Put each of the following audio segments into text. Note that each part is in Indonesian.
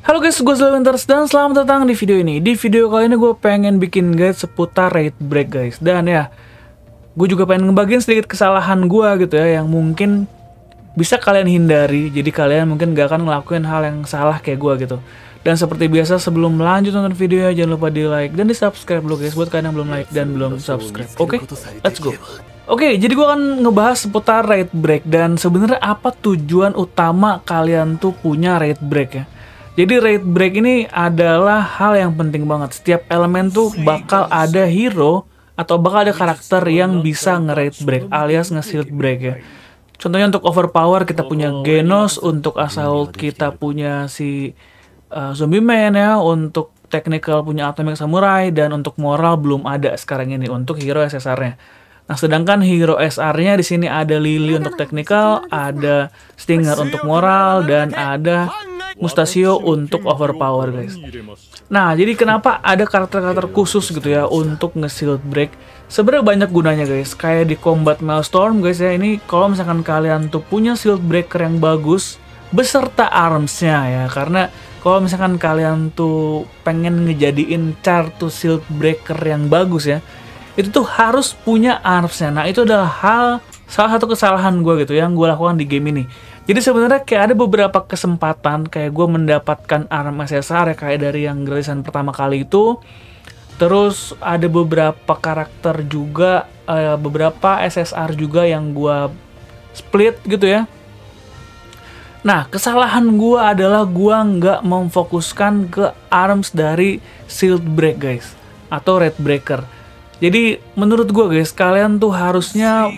Halo guys, gue Winters dan selamat datang di video ini Di video kali ini gue pengen bikin guys seputar raid break guys Dan ya, gue juga pengen ngebagiin sedikit kesalahan gue gitu ya Yang mungkin bisa kalian hindari Jadi kalian mungkin gak akan ngelakuin hal yang salah kayak gue gitu Dan seperti biasa sebelum lanjut nonton video Jangan lupa di like dan di subscribe dulu guys Buat kalian yang belum like dan belum subscribe Oke, okay? let's go Oke, okay, jadi gue akan ngebahas seputar raid break dan sebenarnya apa tujuan utama kalian tuh punya raid break ya. Jadi rate break ini adalah hal yang penting banget. Setiap elemen tuh bakal ada hero atau bakal ada karakter yang bisa nge-rate break alias nge-shield break ya. Contohnya untuk overpower kita punya Genos, untuk assault kita punya si uh, Zombie Man ya, untuk technical punya Atomic Samurai dan untuk moral belum ada sekarang ini untuk hero SSR-nya. Nah, sedangkan hero SR-nya di sini ada Lily untuk technical, ada Stinger untuk moral dan ada Mustasio untuk overpower guys. Nah jadi kenapa ada karakter-karakter khusus gitu ya untuk nge-shield break? Sebenarnya banyak gunanya guys. Kayak di combat maelstrom guys ya ini kalau misalkan kalian tuh punya shield breaker yang bagus beserta armsnya ya karena kalau misalkan kalian tuh pengen ngejadiin to shield breaker yang bagus ya itu tuh harus punya armsnya. Nah itu adalah hal salah satu kesalahan gue gitu yang gue lakukan di game ini jadi sebenarnya kayak ada beberapa kesempatan kayak gue mendapatkan arm SSR ya kayak dari yang gratisan pertama kali itu. Terus ada beberapa karakter juga, uh, beberapa SSR juga yang gue split gitu ya. Nah, kesalahan gue adalah gue nggak memfokuskan ke arms dari shield break guys, atau red breaker jadi menurut gue guys, kalian tuh harusnya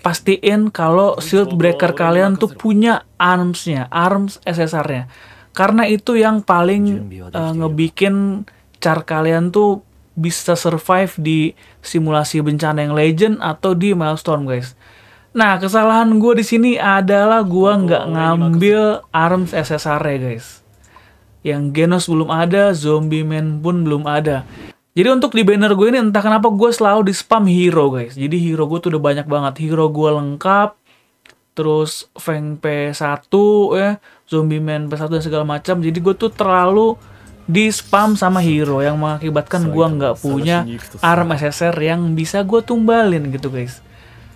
pastiin kalau shield breaker kalian tuh punya armsnya, arms SSR-nya. Karena itu yang paling uh, ngebikin char kalian tuh bisa survive di simulasi bencana yang legend atau di milestone guys. Nah kesalahan gue di sini adalah gue nggak ngambil arms SSR-nya guys. Yang Genos belum ada, Zombie Man pun belum ada jadi untuk di banner gue ini entah kenapa gue selalu di spam hero guys. Jadi hero gue tuh udah banyak banget. Hero gue lengkap. Terus Feng P1 ya. Eh, Zombie Man P1 dan segala macam. Jadi gue tuh terlalu di spam sama hero. Yang mengakibatkan gue nggak punya arm SSR yang bisa gue tumbalin gitu guys.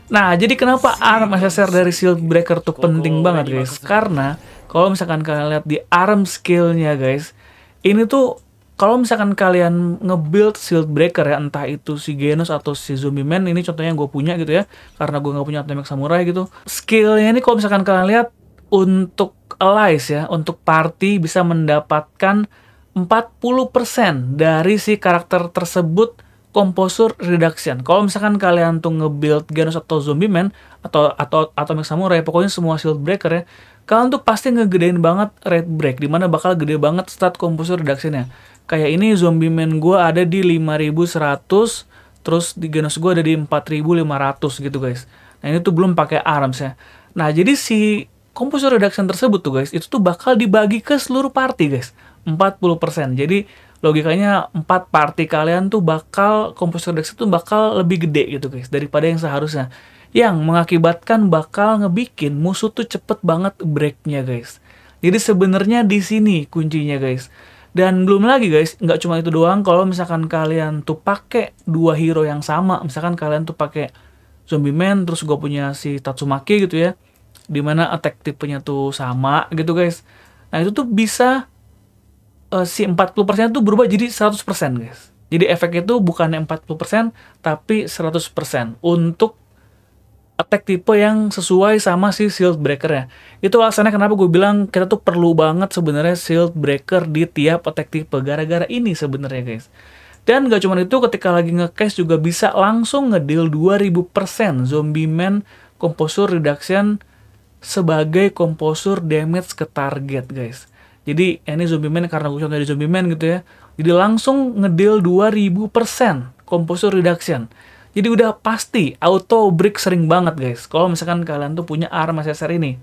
Nah jadi kenapa arm SSR dari Shield Breaker tuh penting banget guys. Karena kalau misalkan kalian lihat di arm skillnya guys. Ini tuh kalau misalkan kalian nge-build shield breaker ya entah itu si Genos atau si Zombie Man ini contohnya yang gue punya gitu ya karena gue nggak punya Atomic Samurai gitu skillnya ini kalau misalkan kalian lihat untuk allies ya untuk party bisa mendapatkan 40% dari si karakter tersebut komposur reduction kalau misalkan kalian tuh nge-build Genos atau Zombie Man atau atau Atomic Samurai pokoknya semua shield breaker ya kalian tuh pasti ngegedein banget rate break dimana bakal gede banget stat komposur reduction-nya kayak ini zombie man gue ada di 5100 terus di genos gue ada di 4500 gitu guys nah ini tuh belum pakai arms ya nah jadi si komposer reduction tersebut tuh guys itu tuh bakal dibagi ke seluruh party guys 40% jadi logikanya 4 party kalian tuh bakal komposer reduction tuh bakal lebih gede gitu guys daripada yang seharusnya yang mengakibatkan bakal ngebikin musuh tuh cepet banget breaknya guys jadi sebenarnya di sini kuncinya guys dan belum lagi guys, nggak cuma itu doang. Kalau misalkan kalian tuh pakai dua hero yang sama, misalkan kalian tuh pakai Zombie Man, terus gue punya si Tatsumaki gitu ya, dimana attack tipenya tuh sama gitu guys. Nah itu tuh bisa uh, si 40% tuh berubah jadi 100% guys. Jadi efeknya tuh bukan 40% tapi 100% untuk attack tipe yang sesuai sama si shield breaker ya. Itu alasannya kenapa gue bilang kita tuh perlu banget sebenarnya shield breaker di tiap attack tipe gara-gara ini sebenarnya guys. Dan gak cuma itu ketika lagi nge-cash juga bisa langsung ngedil 2000% zombie man composure reduction sebagai composure damage ke target guys. Jadi ini zombie man karena gue contoh di zombie man gitu ya. Jadi langsung ngedil 2000% composure reduction jadi udah pasti auto break sering banget guys. Kalau misalkan kalian tuh punya arm accessor ini.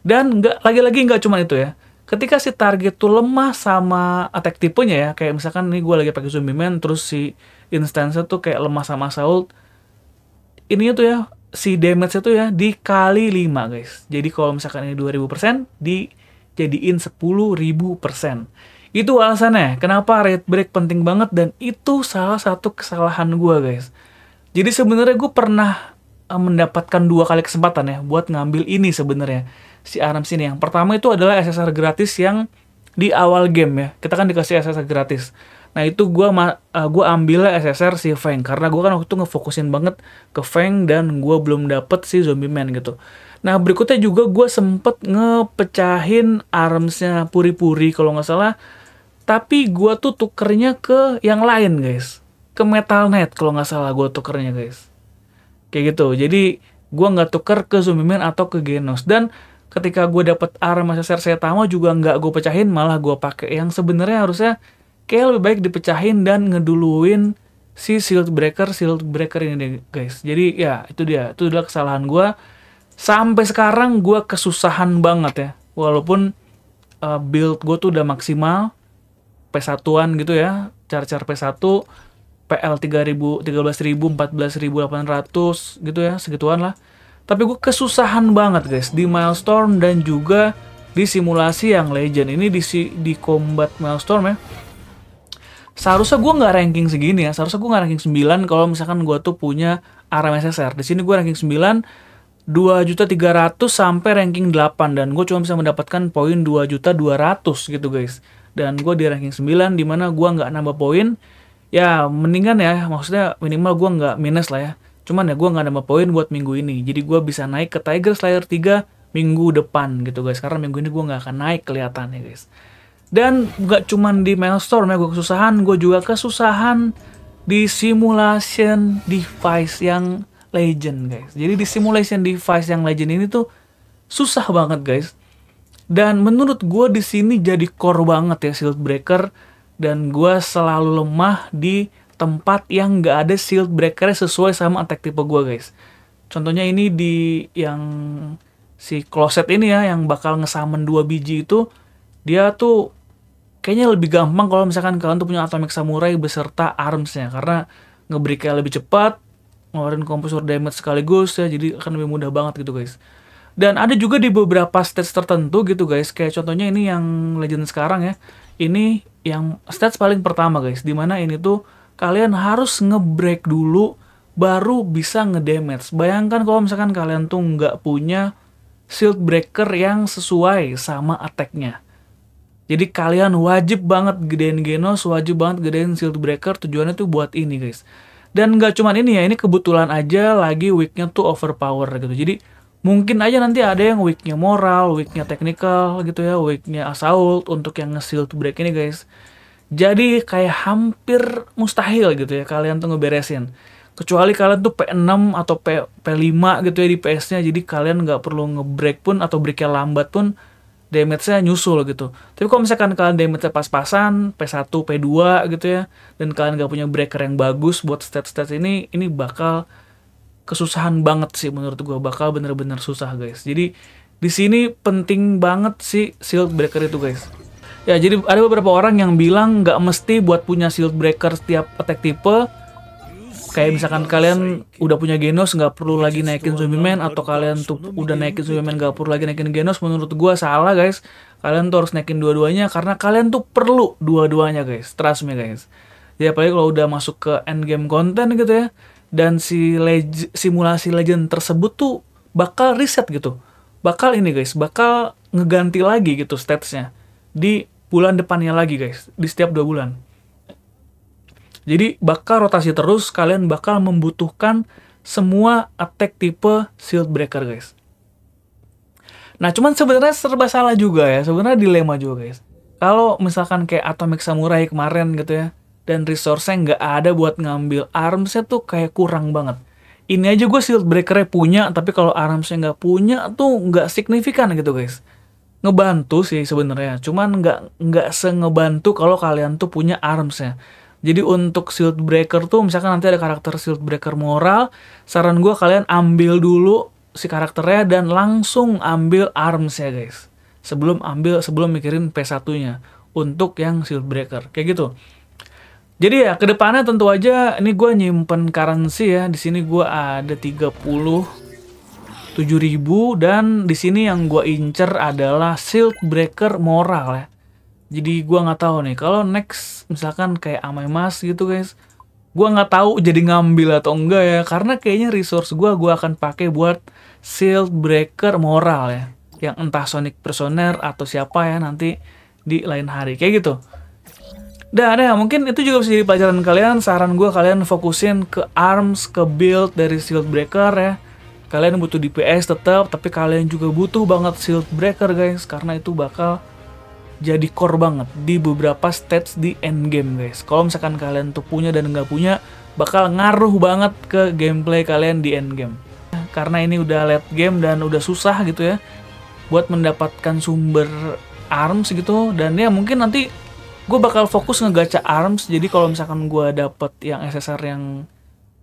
Dan nggak lagi-lagi nggak cuma itu ya. Ketika si target tuh lemah sama attack tipenya ya, kayak misalkan ini gue lagi pakai zombie man, terus si instance tuh kayak lemah sama assault. Ini tuh ya, si damage tuh ya dikali 5 guys. Jadi kalau misalkan ini 2000%, dijadiin 10.000%. Itu alasannya, kenapa rate break penting banget dan itu salah satu kesalahan gue guys jadi sebenarnya gue pernah eh, mendapatkan dua kali kesempatan ya buat ngambil ini sebenarnya si Arams ini. Yang pertama itu adalah SSR gratis yang di awal game ya. Kita kan dikasih SSR gratis. Nah itu gue ma- uh, gua ambil SSR si Feng karena gue kan waktu itu ngefokusin banget ke Feng dan gue belum dapet si Zombie Man gitu. Nah berikutnya juga gue sempet ngepecahin armsnya puri-puri kalau nggak salah. Tapi gue tuh tukernya ke yang lain guys ke metal net kalau nggak salah gue tukernya guys kayak gitu jadi gue nggak tuker ke zumimin atau ke Genos dan ketika gue dapet Arama setama juga nggak gue pecahin malah gue pakai yang sebenarnya harusnya kayak lebih baik dipecahin dan ngeduluin si shield breaker shield breaker ini deh guys jadi ya itu dia itu adalah kesalahan gue sampai sekarang gue kesusahan banget ya walaupun uh, build gue tuh udah maksimal P1an gitu ya charger P1 PL 3000, 13000, 14800 gitu ya, segituan lah. Tapi gue kesusahan banget guys di milestone dan juga di simulasi yang legend ini di si di combat milestone ya. Seharusnya gue nggak ranking segini ya, seharusnya gue nggak ranking 9 kalau misalkan gue tuh punya ARAM SSR. Di sini gue ranking 9 2.300 sampai ranking 8 dan gue cuma bisa mendapatkan poin 2.200 gitu guys. Dan gue di ranking 9 dimana gue nggak nambah poin ya mendingan ya maksudnya minimal gue nggak minus lah ya cuman ya gue nggak nambah poin buat minggu ini jadi gue bisa naik ke Tiger Slayer 3 minggu depan gitu guys karena minggu ini gue nggak akan naik kelihatannya guys dan nggak cuman di store ya gue kesusahan gue juga kesusahan di simulation device yang legend guys jadi di simulation device yang legend ini tuh susah banget guys dan menurut gue di sini jadi core banget ya Shield Breaker dan gue selalu lemah di tempat yang gak ada shield breaker sesuai sama attack tipe gue guys contohnya ini di yang si closet ini ya yang bakal ngesamen dua biji itu dia tuh kayaknya lebih gampang kalau misalkan kalian tuh punya atomic samurai beserta armsnya karena ngebreaknya lebih cepat ngeluarin kompresor damage sekaligus ya jadi akan lebih mudah banget gitu guys dan ada juga di beberapa stage tertentu gitu guys kayak contohnya ini yang legend sekarang ya ini yang stage paling pertama guys dimana ini tuh kalian harus ngebreak dulu baru bisa ngedamage bayangkan kalau misalkan kalian tuh nggak punya shield breaker yang sesuai sama attacknya jadi kalian wajib banget gedein genos wajib banget gedein shield breaker tujuannya tuh buat ini guys dan nggak cuman ini ya ini kebetulan aja lagi weaknya tuh overpower gitu jadi mungkin aja nanti ada yang weaknya moral, weaknya technical gitu ya, weaknya assault untuk yang ngesil to break ini guys. Jadi kayak hampir mustahil gitu ya kalian tuh ngeberesin. Kecuali kalian tuh P6 atau P, P5 gitu ya di PS-nya, jadi kalian nggak perlu ngebreak pun atau break breaknya lambat pun damage-nya nyusul gitu. Tapi kalau misalkan kalian damage-nya pas-pasan, P1, P2 gitu ya, dan kalian nggak punya breaker yang bagus buat stat-stat ini, ini bakal kesusahan banget sih menurut gue bakal bener-bener susah guys jadi di sini penting banget sih shield breaker itu guys ya jadi ada beberapa orang yang bilang nggak mesti buat punya shield breaker setiap attack tipe kayak misalkan kalian udah punya genos nggak perlu lagi naikin zombie man atau kalian tuh udah naikin zombie man nggak perlu lagi naikin genos menurut gua salah guys kalian tuh harus naikin dua-duanya karena kalian tuh perlu dua-duanya guys trust me guys jadi ya, apalagi kalau udah masuk ke end game konten gitu ya dan si le simulasi legend tersebut tuh bakal reset gitu bakal ini guys bakal ngeganti lagi gitu statusnya di bulan depannya lagi guys di setiap dua bulan jadi bakal rotasi terus kalian bakal membutuhkan semua attack tipe shield breaker guys nah cuman sebenarnya serba salah juga ya sebenarnya dilema juga guys kalau misalkan kayak atomic samurai kemarin gitu ya dan resource-nya nggak ada buat ngambil arms-nya tuh kayak kurang banget ini aja gue shield breaker-nya punya tapi kalau arms-nya nggak punya tuh nggak signifikan gitu guys ngebantu sih sebenarnya cuman nggak nggak sengebantu kalau kalian tuh punya arms-nya. jadi untuk shield breaker tuh misalkan nanti ada karakter shield breaker moral saran gue kalian ambil dulu si karakternya dan langsung ambil arms ya guys sebelum ambil sebelum mikirin P1 nya untuk yang shield breaker kayak gitu jadi ya kedepannya tentu aja ini gue nyimpen currency ya. Di sini gue ada 30 7000 dan di sini yang gue incer adalah shield breaker moral ya. Jadi gue nggak tahu nih kalau next misalkan kayak amai mas gitu guys, gue nggak tahu jadi ngambil atau enggak ya karena kayaknya resource gue gue akan pakai buat shield breaker moral ya yang entah Sonic Personer atau siapa ya nanti di lain hari kayak gitu. Dan ya mungkin itu juga bisa jadi pelajaran kalian. Saran gue kalian fokusin ke arms, ke build dari shield breaker ya. Kalian butuh DPS tetap, tapi kalian juga butuh banget shield breaker guys karena itu bakal jadi core banget di beberapa stats di end game guys. Kalau misalkan kalian tuh punya dan nggak punya, bakal ngaruh banget ke gameplay kalian di end game. Karena ini udah late game dan udah susah gitu ya buat mendapatkan sumber arms gitu dan ya mungkin nanti gue bakal fokus ngegacha arms jadi kalau misalkan gue dapet yang SSR yang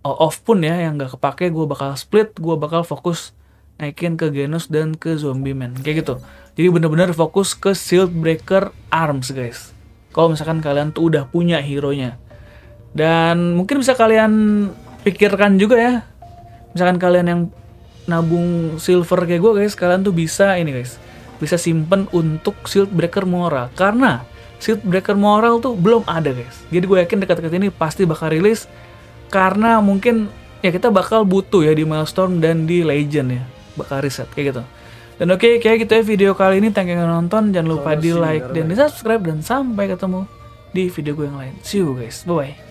off pun ya yang gak kepake gue bakal split gue bakal fokus naikin ke Genus dan ke Zombie Man kayak gitu jadi bener-bener fokus ke Shield Breaker Arms guys kalau misalkan kalian tuh udah punya hero nya dan mungkin bisa kalian pikirkan juga ya misalkan kalian yang nabung silver kayak gue guys kalian tuh bisa ini guys bisa simpen untuk shield breaker Mora karena Seat Breaker Moral tuh belum ada guys. Jadi gue yakin dekat-dekat ini pasti bakal rilis karena mungkin ya kita bakal butuh ya di Milestone dan di Legend ya. Bakal riset kayak gitu. Dan oke, okay, kayak gitu ya, gitu ya video kali ini. Thank you nonton. Jangan lupa di like dan di subscribe. Dan sampai ketemu di video gue yang lain. See you guys. Bye-bye.